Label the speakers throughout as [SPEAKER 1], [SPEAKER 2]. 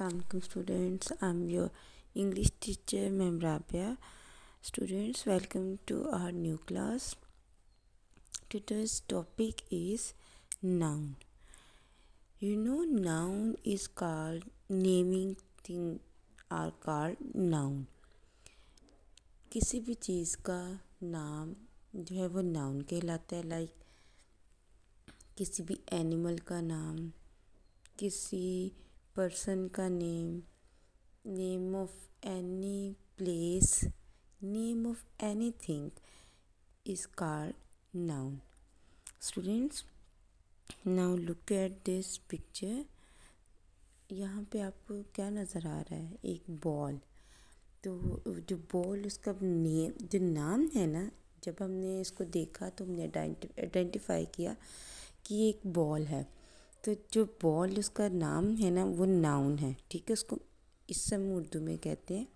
[SPEAKER 1] Aslam students I am your English teacher ma'am Rabia students welcome to our new class tutors topic is noun you know noun is called naming thing are called noun किसी भी चीज़ का नाम जो है वो noun कहलाता है like like, किसी भी एनिमल का नाम किसी पर्सन का name name of any place name of any thing is called noun students now look at this picture यहाँ पे आपको क्या नज़र आ रहा है एक बॉल तो जो बॉल उसका नेम जो नाम है ना जब हमने इसको देखा तो हमने आइडेंटिफाई किया कि एक बॉल है तो जो बॉल उसका नाम है ना वो नाउन है ठीक है उसको इस समय उर्दू में कहते हैं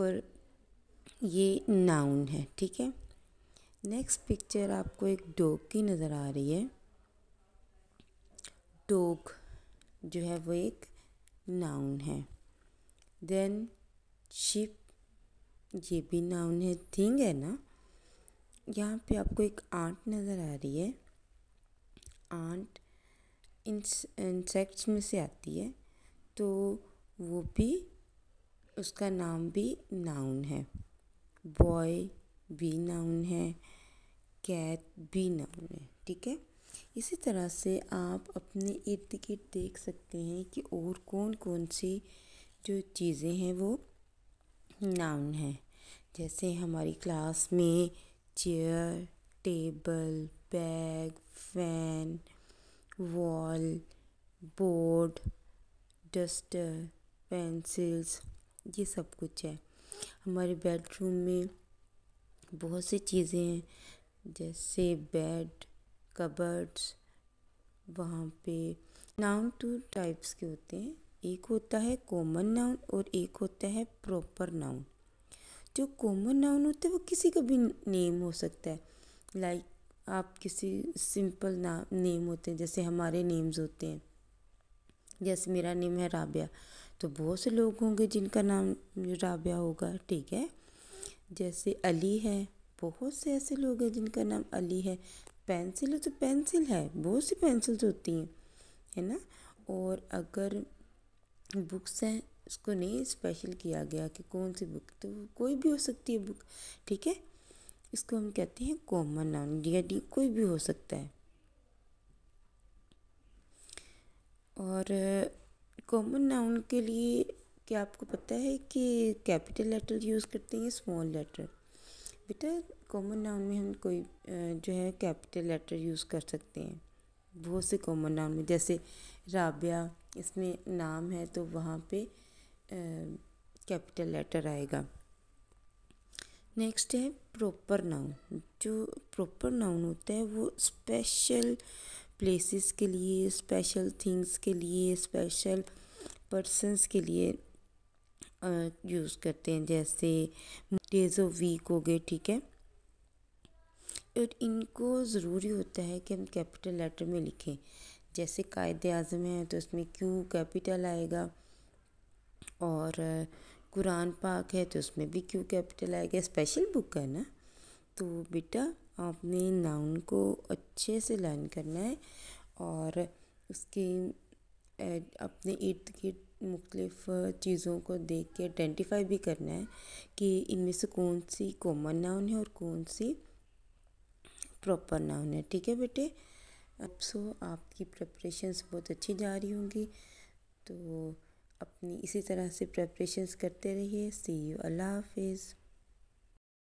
[SPEAKER 1] और ये नाउन है ठीक है नेक्स्ट पिक्चर आपको एक डॉग की नज़र आ रही है डॉग जो है वो एक नाउन है देन शिप ये भी नाउन है थिंग है ना यहाँ पे आपको एक आंट नज़र आ रही है आंट इंसेक्ट्स में से आती है तो वो भी उसका नाम भी नाउन है बॉय भी नाउन है कैट भी नाउन है ठीक है इसी तरह से आप अपने इर्द गिर्द देख सकते हैं कि और कौन कौन सी जो चीज़ें हैं वो नाउन हैं जैसे हमारी क्लास में chair table bag fan wall board duster pencils ये सब कुछ है हमारे बेडरूम में बहुत सी चीज़ें हैं जैसे बेड कबर्ड्स वहाँ पे नाउन टू टाइप्स के होते हैं एक होता है कॉमन नाउन और एक होता है प्रॉपर नाउन जो कॉमन नाउन होता है वो किसी का भी नेम हो सकता है लाइक आप किसी सिंपल नाम नेम होते हैं जैसे हमारे नेम्स होते हैं जैसे मेरा नेम है राबिया तो बहुत से लोग होंगे जिनका नाम राबिया होगा ठीक है जैसे अली है बहुत से ऐसे लोग हैं जिनका नाम अली है पेंसिल है तो पेंसिल है बहुत सी पेंसिल्स होती हैं है ना और अगर बुक्स हैं उसको नहीं स्पेशल किया गया कि कौन सी बुक तो कोई भी हो सकती है बुक ठीक है इसको हम कहते हैं कॉमन नाउन डी या डी कोई भी हो सकता है और कॉमन नाउन के लिए क्या आपको पता है कि कैपिटल लेटर यूज़ करते हैं स्मॉल लेटर बेटा कॉमन नाउन में हम कोई जो है कैपिटल लेटर यूज़ कर सकते हैं बहुत से कॉमन नाउन में जैसे राबिया इसमें नाम है तो वहाँ पे कैपिटल लेटर आएगा नेक्स्ट है प्रॉपर नाउन जो प्रॉपर नाउन होता है वो स्पेशल प्लेसेस के लिए स्पेशल थिंग्स के लिए स्पेशल पर्सनस के लिए यूज़ करते हैं जैसे डेज ऑफ वीक हो गए ठीक है और इनको ज़रूरी होता है कि हम कैपिटल लेटर में लिखें जैसे कायद अज़म है तो उसमें क्यू कैपिटल आएगा और कुरान पाक है तो उसमें भी क्यों कैपिटल आएगा स्पेशल बुक है ना तो बेटा आपने नाउन को अच्छे से लर्न करना है और उसके अपने इर्द गिर्द मुख्तलिफ चीज़ों को देख के आइडेंटिफाई भी करना है कि इनमें से कौन सी कॉमन नाउन है और कौन सी प्रॉपर नाउन है ठीक है बेटे अब सो आपकी प्रिपरेशंस बहुत अच्छी जा रही होंगी तो अपनी इसी तरह से प्रेपरेशंस करते रहिए सी यू अल्लाह हाफिज़